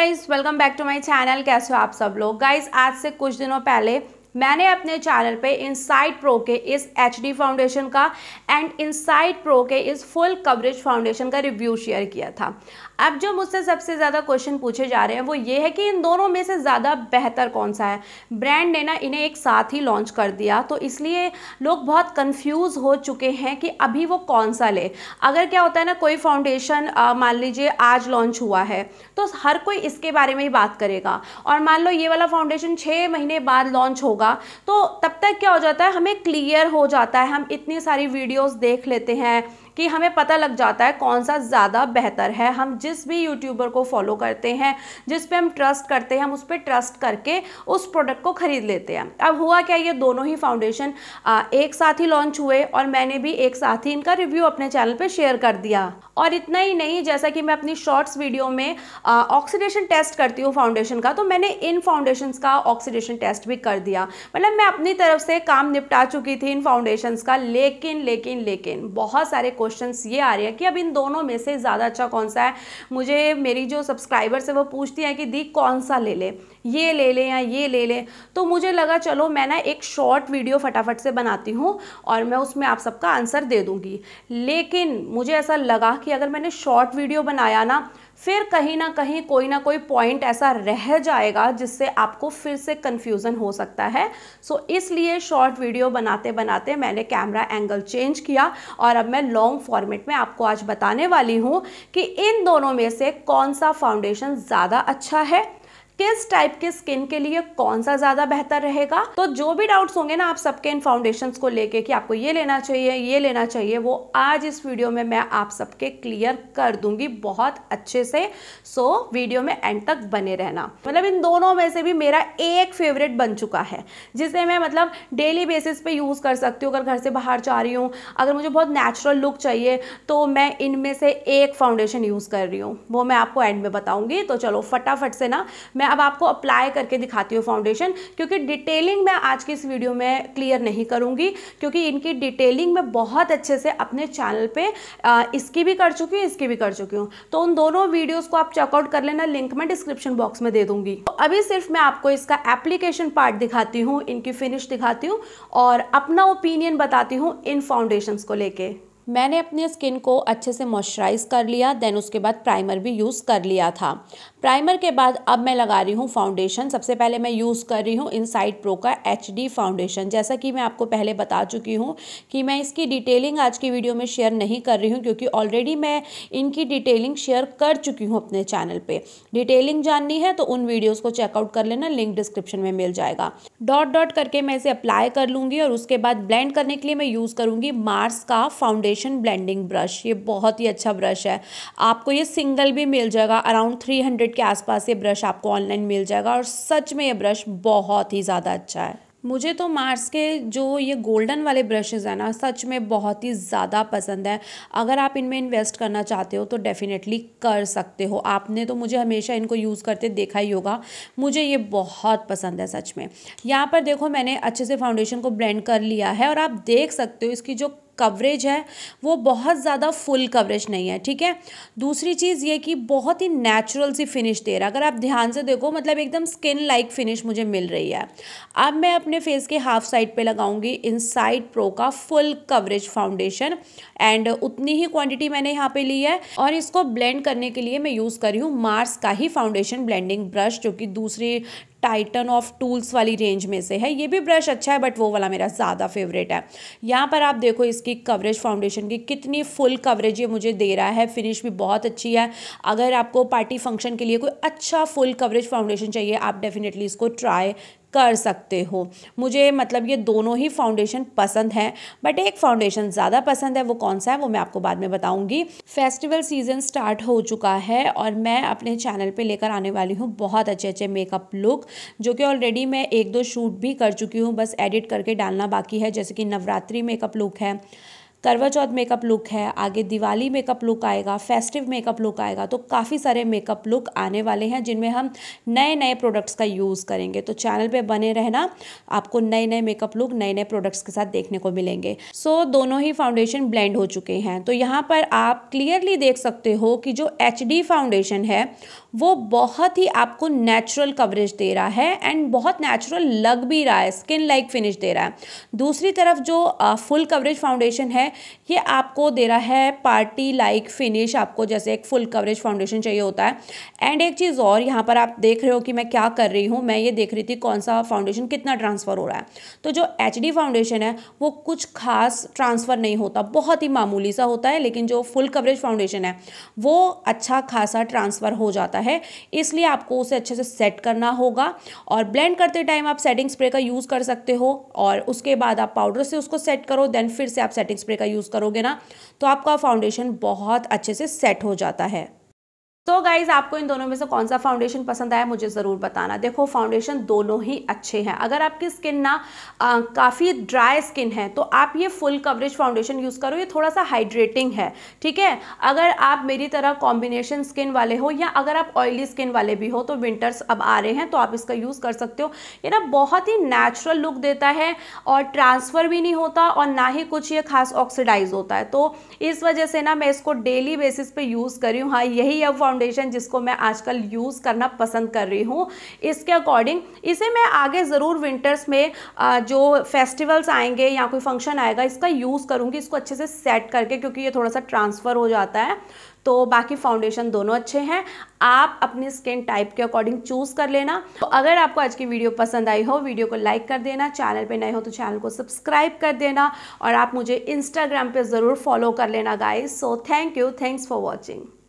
guys welcome back to my channel कैसे हो आप सब लोग गाइस आज से कुछ दिनों पहले मैंने अपने चैनल पे इनसाइट प्रो के इस एच फाउंडेशन का एंड इनसाइट प्रो के इस फुल कवरेज फाउंडेशन का रिव्यू शेयर किया था अब जो मुझसे सबसे ज़्यादा क्वेश्चन पूछे जा रहे हैं वो ये है कि इन दोनों में से ज़्यादा बेहतर कौन सा है ब्रांड ने ना इन्हें एक साथ ही लॉन्च कर दिया तो इसलिए लोग बहुत कन्फ्यूज़ हो चुके हैं कि अभी वो कौन सा ले अगर क्या होता है ना कोई फाउंडेशन मान लीजिए आज लॉन्च हुआ है तो हर कोई इसके बारे में ही बात करेगा और मान लो ये वाला फाउंडेशन छः महीने बाद लॉन्च होगा होगा तो तब तक क्या हो जाता है हमें क्लियर हो जाता है हम इतनी सारी वीडियोस देख लेते हैं कि हमें पता लग जाता है कौन सा ज़्यादा बेहतर है हम जिस भी यूट्यूबर को फॉलो करते हैं जिस पे हम ट्रस्ट करते हैं हम उस पर ट्रस्ट करके उस प्रोडक्ट को ख़रीद लेते हैं अब हुआ क्या ये दोनों ही फाउंडेशन एक साथ ही लॉन्च हुए और मैंने भी एक साथ ही इनका रिव्यू अपने चैनल पर शेयर कर दिया और इतना ही नहीं जैसा कि मैं अपनी शॉर्ट्स वीडियो में ऑक्सीडेशन टेस्ट करती हूँ फाउंडेशन का तो मैंने इन फाउंडेशन का ऑक्सीडेशन टेस्ट भी कर दिया मतलब मैं अपनी तरफ से काम निपटा चुकी थी इन फाउंडेशन का लेकिन लेकिन लेकिन बहुत सारे क्वेश्चन ये आ रहे हैं कि अब इन दोनों में से ज़्यादा अच्छा कौन सा है मुझे मेरी जो सब्सक्राइबर्स है वो पूछती हैं कि दी कौन सा ले लें ये ले लें या ये ले लें तो मुझे लगा चलो मैं ना एक शॉर्ट वीडियो फटाफट से बनाती हूँ और मैं उसमें आप सबका आंसर दे दूँगी लेकिन मुझे ऐसा लगा कि अगर मैंने शॉर्ट वीडियो बनाया ना फिर कहीं ना कहीं कोई ना कोई पॉइंट ऐसा रह जाएगा जिससे आपको फिर से कन्फ्यूज़न हो सकता है सो so, इसलिए शॉर्ट वीडियो बनाते बनाते मैंने कैमरा एंगल चेंज किया और अब मैं लॉन्ग फॉर्मेट में आपको आज बताने वाली हूँ कि इन दोनों में से कौन सा फाउंडेशन ज़्यादा अच्छा है किस टाइप के स्किन के लिए कौन सा ज्यादा बेहतर रहेगा तो जो भी डाउट्स होंगे ना आप सबके इन फाउंडेशन को लेके कि आपको ये लेना चाहिए ये लेना चाहिए वो आज इस वीडियो में मैं आप सबके क्लियर कर दूंगी बहुत अच्छे से सो so, वीडियो में एंड तक बने रहना मतलब इन दोनों में से भी मेरा एक फेवरेट बन चुका है जिसे मैं मतलब डेली बेसिस पे यूज़ कर सकती हूँ अगर घर से बाहर जा रही हूँ अगर मुझे बहुत नेचुरल लुक चाहिए तो मैं इनमें से एक फाउंडेशन यूज़ कर रही हूँ वो मैं आपको एंड में बताऊंगी तो चलो फटाफट से ना मैं अब आपको अप्लाई करके दिखाती हूँ फाउंडेशन क्योंकि डिटेलिंग मैं आज की इस वीडियो में क्लियर नहीं करूँगी क्योंकि इनकी डिटेलिंग मैं बहुत अच्छे से अपने चैनल पर इसकी भी कर चुकी हूँ इसकी भी कर चुकी हूँ तो उन दोनों वीडियोज़ को आप चेकआउट कर लेना लिंक मैं डिस्क्रिप्शन बॉक्स में दे दूँगी तो अभी सिर्फ मैं आपको इसका एप्लीकेशन पार्ट दिखाती हूँ इनकी फिनिश दिखाती हूँ और अपना ओपिनियन बताती हूँ इन फाउंडेशन को लेके मैंने अपने स्किन को अच्छे से मॉइस्चराइज कर लिया देन उसके बाद प्राइमर भी यूज़ कर लिया था प्राइमर के बाद अब मैं लगा रही हूँ फाउंडेशन सबसे पहले मैं यूज़ कर रही हूँ इनसाइड प्रो का एच फाउंडेशन जैसा कि मैं आपको पहले बता चुकी हूँ कि मैं इसकी डिटेलिंग आज की वीडियो में शेयर नहीं कर रही हूँ क्योंकि ऑलरेडी मैं इनकी डिटेलिंग शेयर कर चुकी हूँ अपने चैनल पर डिटेलिंग जाननी है तो उन वीडियोज़ को चेकआउट कर लेना लिंक डिस्क्रिप्शन में मिल जाएगा डॉट डॉट करके मैं इसे अप्लाई कर लूँगी और उसके बाद ब्लेंड करने के लिए मैं यूज़ करूँगी मार्स का फाउंडेशन फाउंडेशन ब्लेंडिंग ब्रश ये बहुत ही अच्छा ब्रश है आपको ये सिंगल भी मिल जाएगा अराउंड थ्री हंड्रेड के आसपास ये ब्रश आपको ऑनलाइन मिल जाएगा और सच में ये ब्रश बहुत ही ज़्यादा अच्छा है मुझे तो मार्स के जो ये गोल्डन वाले ब्रशेज़ हैं ना सच में बहुत ही ज़्यादा पसंद है अगर आप इनमें इन्वेस्ट करना चाहते हो तो डेफ़िनेटली कर सकते हो आपने तो मुझे हमेशा इनको यूज़ करते देखा ही होगा मुझे ये बहुत पसंद है सच में यहाँ पर देखो मैंने अच्छे से फाउंडेशन को ब्लेंड कर लिया है और आप देख सकते हो इसकी जो कवरेज है वो बहुत ज़्यादा फुल कवरेज नहीं है ठीक है दूसरी चीज़ ये कि बहुत ही नेचुरल सी फिनिश दे रहा है अगर आप ध्यान से देखो मतलब एकदम स्किन लाइक फिनिश मुझे मिल रही है अब मैं अपने फेस के हाफ साइड पर लगाऊंगी साइड प्रो का फुल कवरेज फाउंडेशन एंड उतनी ही क्वान्टिटी मैंने यहाँ पर ली है और इसको ब्लेंड करने के लिए मैं यूज़ कर रही हूँ मार्स का ही फाउंडेशन ब्लेंडिंग ब्रश जो कि दूसरी टाइटन ऑफ टूल्स वाली रेंज में से है ये भी ब्रश अच्छा है बट वो वाला मेरा ज़्यादा फेवरेट है यहाँ पर आप देखो इसकी कवरेज फाउंडेशन की कितनी फुल कवरेज ये मुझे दे रहा है फिनिश भी बहुत अच्छी है अगर आपको पार्टी फंक्शन के लिए कोई अच्छा फुल कवरेज फाउंडेशन चाहिए आप डेफिनेटली इसको ट्राई कर सकते हो मुझे मतलब ये दोनों ही फाउंडेशन पसंद हैं बट एक फाउंडेशन ज़्यादा पसंद है वो कौन सा है वो मैं आपको बाद में बताऊँगी फेस्टिवल सीजन स्टार्ट हो चुका है और मैं अपने चैनल पर लेकर आने वाली हूँ बहुत अच्छे अच्छे मेकअप लुक जो कि ऑलरेडी मैं एक दो शूट भी कर चुकी हूँ बस एडिट करके डालना बाकी है जैसे कि नवरात्रि मेकअप लुक है करवा चौथ मेकअप लुक है आगे दिवाली मेकअप लुक आएगा फेस्टिव मेकअप लुक आएगा तो काफ़ी सारे मेकअप लुक आने वाले हैं जिनमें हम नए नए प्रोडक्ट्स का यूज़ करेंगे तो चैनल पे बने रहना आपको नए नए मेकअप लुक नए नए प्रोडक्ट्स के साथ देखने को मिलेंगे सो so, दोनों ही फाउंडेशन ब्लेंड हो चुके हैं तो यहाँ पर आप क्लियरली देख सकते हो कि जो एच फाउंडेशन है वो बहुत ही आपको नेचुरल कवरेज दे रहा है एंड बहुत नेचुरल लग भी रहा है स्किन लाइक फिनिश दे रहा है दूसरी तरफ जो फुल कवरेज फाउंडेशन है ये आपको दे रहा है पार्टी लाइक फिनिश आपको जैसे एक फुल कवरेज फाउंडेशन चाहिए होता है एंड एक चीज़ और यहाँ पर आप देख रहे हो कि मैं क्या कर रही हूँ मैं ये देख रही थी कौन सा फाउंडेशन कितना ट्रांसफ़र हो रहा है तो जो एच फाउंडेशन है वो कुछ खास ट्रांसफ़र नहीं होता बहुत ही मामूली सा होता है लेकिन जो फुल कवरेज फाउंडेशन है वो अच्छा खासा ट्रांसफ़र हो जाता है इसलिए आपको उसे अच्छे से सेट करना होगा और ब्लेंड करते टाइम आप सेटिंग स्प्रे का यूज़ कर सकते हो और उसके बाद आप पाउडर से उसको सेट करो देन फिर से आप सेटिंग स्प्रे का यूज़ करोगे ना तो आपका फाउंडेशन बहुत अच्छे से सेट हो जाता है तो गाइज आपको इन दोनों में से कौन सा फाउंडेशन पसंद आया मुझे ज़रूर बताना देखो फाउंडेशन दोनों ही अच्छे हैं अगर आपकी स्किन ना काफ़ी ड्राई स्किन है तो आप ये फुल कवरेज फाउंडेशन यूज़ करो ये थोड़ा सा हाइड्रेटिंग है ठीक है अगर आप मेरी तरह कॉम्बिनेशन स्किन वाले हो या अगर आप ऑयली स्किन वाले भी हो तो विंटर्स अब आ रहे हैं तो आप इसका यूज़ कर सकते हो ये ना बहुत ही नेचुरल लुक देता है और ट्रांसफ़र भी नहीं होता और ना ही कुछ ये खास ऑक्सीडाइज होता है तो इस वजह से ना मैं इसको डेली बेसिस पे यूज़ करी हूँ हाँ यही अब फाउंडेशन जिसको मैं आजकल यूज़ करना पसंद कर रही हूँ इसके अकॉर्डिंग इसे मैं आगे ज़रूर विंटर्स में जो फेस्टिवल्स आएंगे या कोई फंक्शन आएगा इसका यूज़ करूँगी इसको अच्छे से सेट करके क्योंकि ये थोड़ा सा ट्रांसफ़र हो जाता है तो बाकी फाउंडेशन दोनों अच्छे हैं आप अपनी स्किन टाइप के अकॉर्डिंग चूज़ कर लेना तो अगर आपको आज की वीडियो पसंद आई हो वीडियो को लाइक कर देना चैनल पे नए हो तो चैनल को सब्सक्राइब कर देना और आप मुझे इंस्टाग्राम पे ज़रूर फॉलो कर लेना guys so thank you thanks for watching